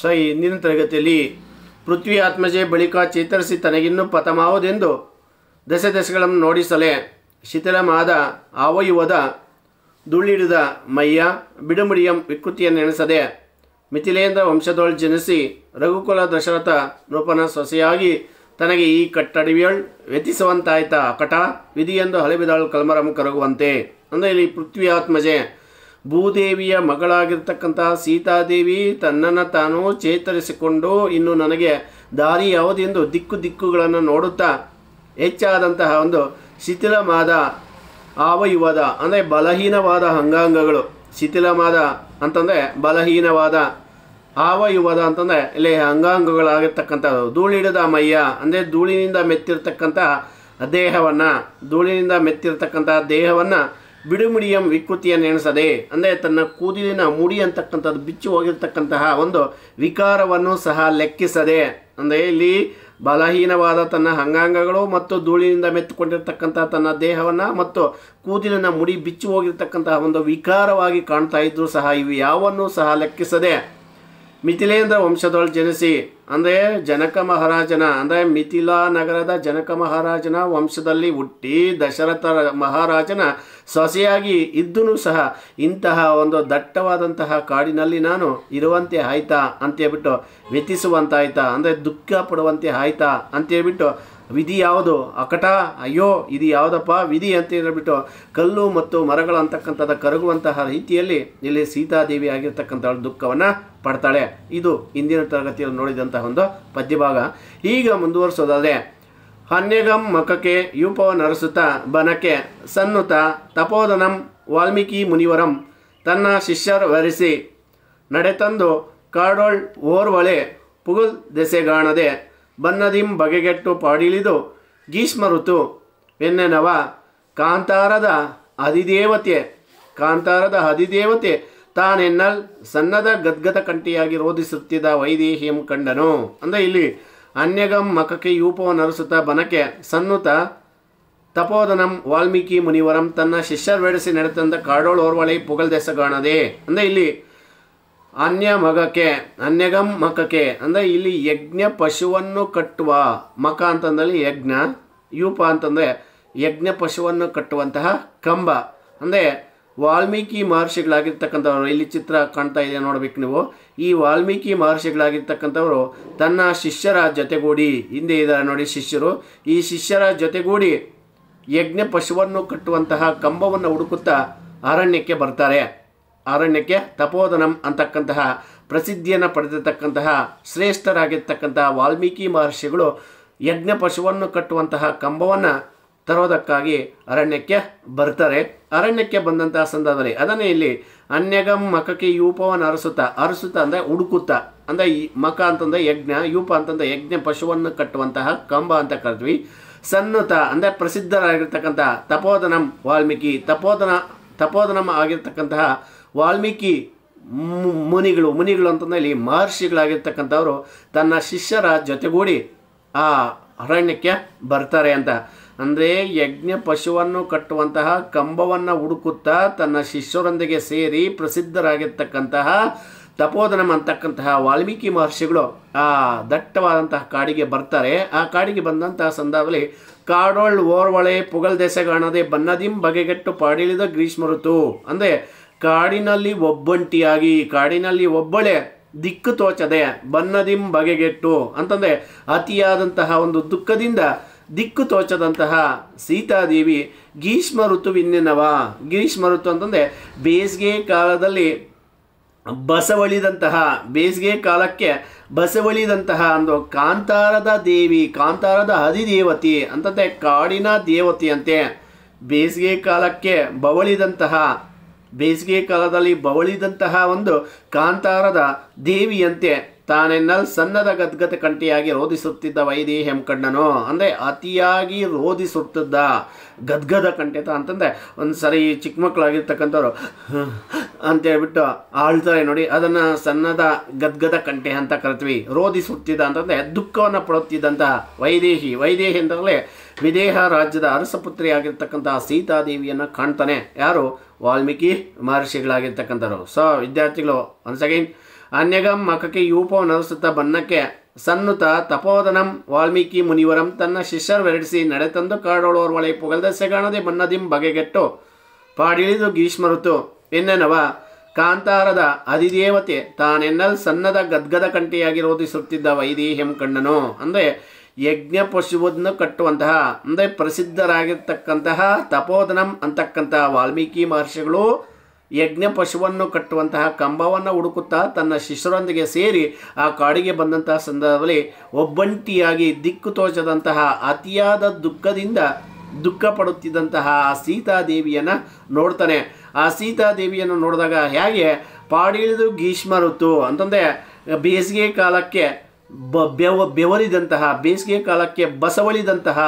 ಸ ಇಂದಿನ ತರಗತಿಯಲ್ಲಿ ಪೃಥ್ವಿ ಆತ್ಮಜೆ ಬಳಿಕ ಚೇತರಿಸಿ ತನಗಿನ್ನೂ ಪಥಮಾವುದೆಂದು ದಶ ದಶಗಳನ್ನು ನೋಡಿಸಲೇ ಶಿಥಿಲಮಾದ ಆವಯುವದ ದುಳ್ಳಿಡಿದ ಮಯ್ಯ ಬಿಡುಮಿಡಿಯ ವಿಕೃತಿಯನ್ನು ನೆನೆಸದೆ ಮಿಥಿಲೇಂದ್ರ ವಂಶದೊಳ್ ಜನಿಸಿ ರಘುಕುಲ ದಶರಥ ನೃಪನ ಸೊಸೆಯಾಗಿ ತನಗೆ ಈ ಕಟ್ಟಡವಿಯಳ್ ವ್ಯತಿಸುವಂತಾಯ್ತ ಅಕಟ ವಿಧಿಯೆಂದು ಹಳೆಬಿದಾಳು ಕಲ್ಮರಂ ಕರಗುವಂತೆ ಅಂದರೆ ಇಲ್ಲಿ ಪೃಥ್ವಿ ಆತ್ಮಜೆ ಭೂದೇವಿಯ ಮಗಳಾಗಿರ್ತಕ್ಕಂತಹ ಸೀತಾದೇವಿ ತನ್ನನ್ನು ತಾನು ಚೇತರಿಸಿಕೊಂಡು ಇನ್ನು ನನಗೆ ದಾರಿ ಎಂದು ದಿಕ್ಕು ದಿಕ್ಕುಗಳನ್ನು ನೋಡುತ್ತಾ ಹೆಚ್ಚಾದಂತಹ ಒಂದು ಶಿಥಿಲಮಾದ ಆವಯುವಾದ ಅಂದರೆ ಬಲಹೀನವಾದ ಅಂಗಾಂಗಗಳು ಶಿಥಿಲಮಾದ ಅಂತಂದರೆ ಬಲಹೀನವಾದ ಆವಯುವಾದ ಅಂತಂದರೆ ಇಲ್ಲಿ ಅಂಗಾಂಗಗಳಾಗಿರ್ತಕ್ಕಂಥದ್ದು ಧೂಳಿಡದ ಮಯ್ಯ ಅಂದರೆ ಧೂಳಿನಿಂದ ಮೆತ್ತಿರ್ತಕ್ಕಂಥ ದೇಹವನ್ನು ಧೂಳಿನಿಂದ ಮೆತ್ತಿರ್ತಕ್ಕಂಥ ದೇಹವನ್ನು ಬಿಡುಮಿಡಿಯಂ ವಿಕೃತಿಯನ್ನು ಎಣಿಸದೆ ಅಂದರೆ ತನ್ನ ಕೂದಲಿನ ಮುಡಿ ಅಂತಕ್ಕಂಥದ್ದು ಬಿಚ್ಚು ಹೋಗಿರ್ತಕ್ಕಂತಹ ಒಂದು ವಿಕಾರವನ್ನು ಸಹ ಲೆಕ್ಕಿಸದೆ ಅಂದರೆ ಇಲ್ಲಿ ಬಲಹೀನವಾದ ತನ್ನ ಅಂಗಾಂಗಗಳು ಮತ್ತು ಧೂಳಿನಿಂದ ಮೆತ್ತುಕೊಂಡಿರ್ತಕ್ಕಂತಹ ತನ್ನ ದೇಹವನ್ನು ಮತ್ತು ಕೂದಲಿನ ಮುಡಿ ಬಿಚ್ಚು ಹೋಗಿರ್ತಕ್ಕಂತಹ ಒಂದು ವಿಕಾರವಾಗಿ ಕಾಣ್ತಾ ಇದ್ದರೂ ಸಹ ಇವು ಯಾವನ್ನೂ ಸಹ ಲೆಕ್ಕಿಸದೆ ಮಿಥಿಲೇಂದ್ರ ವಂಶದೊಳಗೆ ಜನಿಸಿ ಅಂದರೆ ಜನಕ ಮಹಾರಾಜನ ಅಂದರೆ ಮಿಥಿಲಾ ನಗರದ ಜನಕ ಮಹಾರಾಜನ ವಂಶದಲ್ಲಿ ಹುಟ್ಟಿ ದಶರಥ ಮಹಾರಾಜನ ಸೊಸೆಯಾಗಿ ಇದ್ದೂ ಸಹ ಇಂತಹ ಒಂದು ದಟ್ಟವಾದಂತಹ ಕಾಡಿನಲ್ಲಿ ನಾನು ಇರುವಂತೆ ಆಯ್ತಾ ಅಂತೇಳ್ಬಿಟ್ಟು ವ್ಯಥಿಸುವಂತಾಯ್ತಾ ಅಂದರೆ ದುಃಖ ಪಡುವಂತೆ ಆಯ್ತಾ ಅಂತೇಳ್ಬಿಟ್ಟು ವಿಧಿ ಯಾವುದು ಅಕಟ ಅಯ್ಯೋ ಇದು ಯಾವುದಪ್ಪ ವಿಧಿ ಅಂತ ಹೇಳ್ಬಿಟ್ಟು ಕಲ್ಲು ಮತ್ತು ಮರಗಳು ಅಂತಕ್ಕಂಥದ್ದು ಕರಗುವಂತಹ ರೀತಿಯಲ್ಲಿ ಇಲ್ಲಿ ಸೀತಾದೇವಿ ಆಗಿರ್ತಕ್ಕಂಥ ದುಃಖವನ್ನು ಪಡ್ತಾಳೆ ಇದು ಇಂದಿನ ತರಗತಿಯಲ್ಲಿ ನೋಡಿದಂತಹ ಒಂದು ಪದ್ಯಭಾಗ ಈಗ ಮುಂದುವರಿಸೋದಾದರೆ ಹನ್ಯಗಂ ಮಕಕ್ಕೆ ನರಸುತ ಬನಕ್ಕೆ ಸನ್ನುತ ತಪೋದನಂ ವಾಲ್ಮೀಕಿ ಮುನಿವರಂ ತನ್ನ ಶಿಷ್ಯರ ವರಿಸಿ ನಡೆತಂದು ಕಾಡೋಳ್ ಓರ್ವಳೆ ಪುಗುಲ್ ದೆಸೆಗಾಣದೆ ಬನ್ನದಿಂ ಬಗೆಗೆಟ್ಟು ಪಾಡಿಳಿದು ಗೀಷ್ಮ ಋತು ಎನ್ನೆನವ ಕಾಂತಾರದ ಅಧಿದೇವತೆ ಕಾಂತಾರದ ಅಧಿದೇವತೆ ತಾನೆನ್ನಲ್ ಸಣ್ಣದ ಗದ್ಗದ ಕಂಠಿಯಾಗಿ ರೋಧಿಸುತ್ತಿದ್ದ ವೈದೇಹಿಯಂ ಕಂಡನು ಅಂದರೆ ಇಲ್ಲಿ ಅನ್ಯಗಂ ಮಕಕ್ಕೆ ನರಸುತ ಬನಕೆ ಸನ್ನುತ ತಪೋದನಂ ವಾಲ್ಮೀಕಿ ಮುನಿವರಂ ತನ್ನ ಶಿಷ್ಯರ್ವೇಡಿಸಿ ನಡೆತಂದ ಕಾಡೋಳ್ ಓರ್ವಳೆ ಪುಗಲ್ದೆಸಗಾಣದೆ ಅಂದರೆ ಇಲ್ಲಿ ಅನ್ಯ ಮಗಕ್ಕೆ ಅನ್ಯಗಂ ಮಕಕ್ಕೆ ಅಂದರೆ ಇಲ್ಲಿ ಯಜ್ಞ ಪಶುವನ್ನು ಕಟ್ಟುವ ಮಕ ಅಂತಂದಲ್ಲಿ ಯಜ್ಞ ಯೂಪ ಅಂತಂದರೆ ಯಜ್ಞ ಪಶುವನ್ನು ಕಟ್ಟುವಂತಹ ಕಂಬ ಅಂದರೆ ವಾಲ್ಮೀಕಿ ಮಹರ್ಷಿಗಳಾಗಿರ್ತಕ್ಕಂಥವ್ರು ಇಲ್ಲಿ ಚಿತ್ರ ಕಾಣ್ತಾ ಇದೆ ನೋಡಬೇಕು ನೀವು ಈ ವಾಲ್ಮೀಕಿ ಮಹರ್ಷಿಗಳಾಗಿರ್ತಕ್ಕಂಥವರು ತನ್ನ ಶಿಷ್ಯರ ಜೊತೆಗೂಡಿ ಹಿಂದೆ ಇದ್ದಾರೆ ನೋಡಿ ಶಿಷ್ಯರು ಈ ಶಿಷ್ಯರ ಜೊತೆಗೂಡಿ ಯಜ್ಞ ಪಶುವನ್ನು ಕಟ್ಟುವಂತಹ ಕಂಬವನ್ನು ಹುಡುಕುತ್ತಾ ಅರಣ್ಯಕ್ಕೆ ಬರ್ತಾರೆ ಅರಣ್ಯಕ್ಕೆ ತಪೋಧನಂ ಅಂತಕ್ಕಂತಹ ಪ್ರಸಿದ್ಧಿಯನ್ನು ಪಡೆದಿರತಕ್ಕಂತಹ ಶ್ರೇಷ್ಠರಾಗಿರ್ತಕ್ಕಂತಹ ವಾಲ್ಮೀಕಿ ಮಹರ್ಷಿಗಳು ಯಜ್ಞ ಪಶುವನ್ನು ಕಟ್ಟುವಂತಹ ಕಂಬವನ್ನು ತರೋದಕ್ಕಾಗಿ ಅರಣ್ಯಕ್ಕೆ ಬರ್ತಾರೆ ಅರಣ್ಯಕ್ಕೆ ಬಂದಂತಹ ಸಂದರ್ಭದಲ್ಲಿ ಅದನ್ನೇ ಇಲ್ಲಿ ಅನ್ಯಗಂ ಮಕಕ್ಕೆ ಯೂಪವನ್ನು ಅರಸುತ್ತಾ ಅರಸುತ್ತಾ ಅಂದರೆ ಹುಡುಕುತ್ತಾ ಅಂದರೆ ಈ ಮಕ ಅಂತಂದರೆ ಯಜ್ಞ ಯೂಪ ಅಂತಂದ್ರೆ ಯಜ್ಞ ಪಶುವನ್ನು ಕಟ್ಟುವಂತಹ ಕಂಬ ಅಂತ ಕರೆದ್ವಿ ಸನ್ನುತ ಅಂದರೆ ಪ್ರಸಿದ್ಧರಾಗಿರ್ತಕ್ಕಂತಹ ತಪೋಧನಂ ವಾಲ್ಮೀಕಿ ತಪೋಧನ ತಪೋಧನಂ ಆಗಿರ್ತಕ್ಕಂತಹ ವಾಲ್ಮೀಕಿ ಮುನಿಗಳು ಮುನಿಗಳು ಅಂತಂದ್ರೆ ಇಲ್ಲಿ ಮಹರ್ಷಿಗಳಾಗಿರ್ತಕ್ಕಂಥವರು ತನ್ನ ಶಿಷ್ಯರ ಜೊತೆಗೂಡಿ ಆ ಅರಣ್ಯಕ್ಕೆ ಬರ್ತಾರೆ ಅಂತ ಅಂದರೆ ಯಜ್ಞ ಪಶುವನ್ನು ಕಟ್ಟುವಂತಹ ಕಂಬವನ್ನು ಹುಡುಕುತ್ತಾ ತನ್ನ ಶಿಷ್ಯರೊಂದಿಗೆ ಸೇರಿ ಪ್ರಸಿದ್ಧರಾಗಿರ್ತಕ್ಕಂತಹ ತಪೋದನಂ ಅಂತಕ್ಕಂತಹ ವಾಲ್ಮೀಕಿ ಮಹರ್ಷಿಗಳು ಆ ದಟ್ಟವಾದಂತಹ ಕಾಡಿಗೆ ಬರ್ತಾರೆ ಆ ಕಾಡಿಗೆ ಬಂದಂತಹ ಸಂದರ್ಭದಲ್ಲಿ ಕಾಡೋಳ್ ಓರ್ವಳೆ ಪುಗಲ್ ದೇಶಗಾಣದೆ ಕಾಣದೆ ಬನ್ನದಿಂ ಬಗೆಗೆಟ್ಟು ಪಾಡಿಳಿದ ಗ್ರೀಷ್ಮ ಋತು ಅಂದರೆ ಕಾಡಿನಲ್ಲಿ ಒಬ್ಬಂಟಿಯಾಗಿ ಕಾಡಿನಲ್ಲಿ ಒಬ್ಬಳೆ ದಿಕ್ಕು ತೋಚದೆ ಬನ್ನದಿಂ ಬಗೆಗೆಟ್ಟು ಅಂತಂದರೆ ಅತಿಯಾದಂತಹ ಒಂದು ದುಃಖದಿಂದ ದಿಕ್ಕು ತೋಚದಂತಹ ಸೀತಾದೇವಿ ಗ್ರೀಷ್ಮ ಋತುವಿನ್ನೆನವ ಗ್ರೀಷ್ಮ ಋತು ಅಂತಂದರೆ ಬೇಸಿಗೆ ಕಾಲದಲ್ಲಿ ಬಸವಳಿದಂತಹ ಬೇಸಿಗೆ ಕಾಲಕ್ಕೆ ಬಸವಳಿದಂತಹ ಒಂದು ಕಾಂತಾರದ ದೇವಿ ಕಾಂತಾರದ ಹದಿದೇವತಿ ಅಂತಂದರೆ ಕಾಡಿನ ದೇವತೆಯಂತೆ ಬೇಸಿಗೆ ಕಾಲಕ್ಕೆ ಬವಳಿದಂತಹ ಬೇಸಿಗೆ ಕಾಲದಲ್ಲಿ ಬವಳಿದಂತಹ ಒಂದು ಕಾಂತಾರದ ದೇವಿಯಂತೆ ತಾನೆನ್ನಲ್ ಸಣ್ಣದ ಗದ್ಗದ ಕಂಟಿಯಾಗಿ ರೋಧಿಸುತ್ತಿದ್ದ ವೈದಿ ಹೆಮ್ಕಣ್ಣನು ಅಂದರೆ ಅತಿಯಾಗಿ ರೋಧಿಸುತ್ತಿದ್ದ ಗದ್ಗದ ಕಂಠಿತ ಅಂತಂದರೆ ಒಂದು ಸರಿ ಚಿಕ್ಕ ಮಕ್ಕಳಾಗಿರ್ತಕ್ಕಂಥವ್ರು ಅಂತೇಳ್ಬಿಟ್ಟು ಆಳ್ತಾರೆ ನೋಡಿ ಅದನ್ನು ಸಣ್ಣದ ಗದ್ಗದ ಕಂಟೆ ಅಂತ ಕರಿತೀವಿ ರೋಧಿಸುತ್ತಿದ್ದ ಅಂತಂದರೆ ದುಃಖವನ್ನು ಪಡುತ್ತಿದ್ದಂತಹ ವೈದೇಹಿ ವೈದೇಹಿ ಅಂತಂದರೆ ವಿದೇಹ ರಾಜ್ಯದ ಅರಸಪುತ್ರಿಯಾಗಿರ್ತಕ್ಕಂತಹ ಸೀತಾದೇವಿಯನ್ನು ಕಾಣ್ತಾನೆ ಯಾರು ವಾಲ್ಮೀಕಿ ಮಹರ್ಷಿಗಳಾಗಿರ್ತಕ್ಕಂಥವ್ರು ಸೊ ವಿದ್ಯಾರ್ಥಿಗಳು ಒನ್ಸ್ ಅಗೈನ್ ಅನ್ಯಗಂ ಮಖಕ್ಕೆ ಯೂಪ ನಡೆಸುತ್ತ ಬನ್ನಕ್ಕೆ ಸನ್ನುತ ತಪೋದನಂ ವಾಲ್ಮೀಕಿ ಮುನಿವರಂ ತನ್ನ ಶಿಷ್ಯರು ತಂದು ನಡೆತಂದು ಒಳೆ ಪುಗಲ್ದ ಸೆಗಾಣದೆ ಬನ್ನದಿಂ ಬಗೆಗೆಟ್ಟು ಪಾಡಿಳಿದು ಗೀಷ್ಮರುತು ಎನ್ನೆನವ ಕಾಂತಾರದ ಅಧಿದೇವತೆ ತಾನೆನ್ನಲ್ ಸನ್ನದ ಗದ್ಗದ ಕಂಠಿಯಾಗಿ ರೋಧಿಸುತ್ತಿದ್ದ ವೈದಿ ಹೆಂಕಣ್ಣನು ಅಂದರೆ ಯಜ್ಞ ಪಶುವನ್ನು ಕಟ್ಟುವಂತಹ ಅಂದರೆ ಪ್ರಸಿದ್ಧರಾಗಿರ್ತಕ್ಕಂತಹ ತಪೋಧನಂ ಅಂತಕ್ಕಂತಹ ವಾಲ್ಮೀಕಿ ಮಹರ್ಷಿಗಳು ಯಜ್ಞ ಪಶುವನ್ನು ಕಟ್ಟುವಂತಹ ಕಂಬವನ್ನು ಹುಡುಕುತ್ತಾ ತನ್ನ ಶಿಷ್ಯರೊಂದಿಗೆ ಸೇರಿ ಆ ಕಾಡಿಗೆ ಬಂದಂತಹ ಸಂದರ್ಭದಲ್ಲಿ ಒಬ್ಬಂಟಿಯಾಗಿ ದಿಕ್ಕು ತೋಚದಂತಹ ಅತಿಯಾದ ದುಃಖದಿಂದ ದುಃಖ ಪಡುತ್ತಿದ್ದಂತಹ ಆ ಸೀತಾದೇವಿಯನ್ನು ನೋಡ್ತಾನೆ ಆ ಸೀತಾದೇವಿಯನ್ನು ನೋಡಿದಾಗ ಹೇಗೆ ಪಾಡಿಳಿದು ಗ್ರೀಷ್ಮ ಋತು ಅಂತಂದರೆ ಬೇಸಿಗೆ ಕಾಲಕ್ಕೆ ಬ ಬೆವ ಬೆವರಿದಂತಹ ಬೇಸಿಗೆ ಕಾಲಕ್ಕೆ ಬಸವಳಿದಂತಹ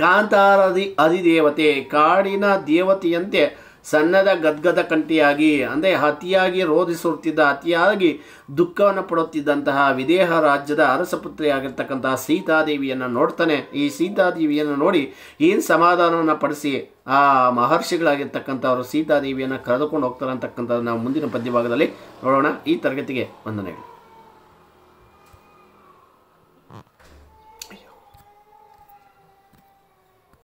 ಕಾಂತಾರದಿ ಅಧಿದೇವತೆ ಕಾಡಿನ ದೇವತೆಯಂತೆ ಸಣ್ಣದ ಗದ್ಗದ ಕಂಠಿಯಾಗಿ ಅಂದರೆ ಅತಿಯಾಗಿ ರೋಧಿಸುತ್ತಿದ್ದ ಅತಿಯಾಗಿ ದುಃಖವನ್ನು ಪಡುತ್ತಿದ್ದಂತಹ ವಿದೇಹ ರಾಜ್ಯದ ಅರಸಪುತ್ರಿಯಾಗಿರ್ತಕ್ಕಂತಹ ಸೀತಾದೇವಿಯನ್ನು ನೋಡ್ತಾನೆ ಈ ಸೀತಾದೇವಿಯನ್ನು ನೋಡಿ ಏನು ಸಮಾಧಾನವನ್ನು ಪಡಿಸಿ ಆ ಮಹರ್ಷಿಗಳಾಗಿರ್ತಕ್ಕಂಥವರು ಸೀತಾದೇವಿಯನ್ನು ಕರೆದುಕೊಂಡು ಹೋಗ್ತಾರೆ ಅಂತಕ್ಕಂಥದ್ದು ನಾವು ಮುಂದಿನ ಪದ್ಯಭಾಗದಲ್ಲಿ ನೋಡೋಣ ಈ ತರಗತಿಗೆ ವಂದನೆಗಳು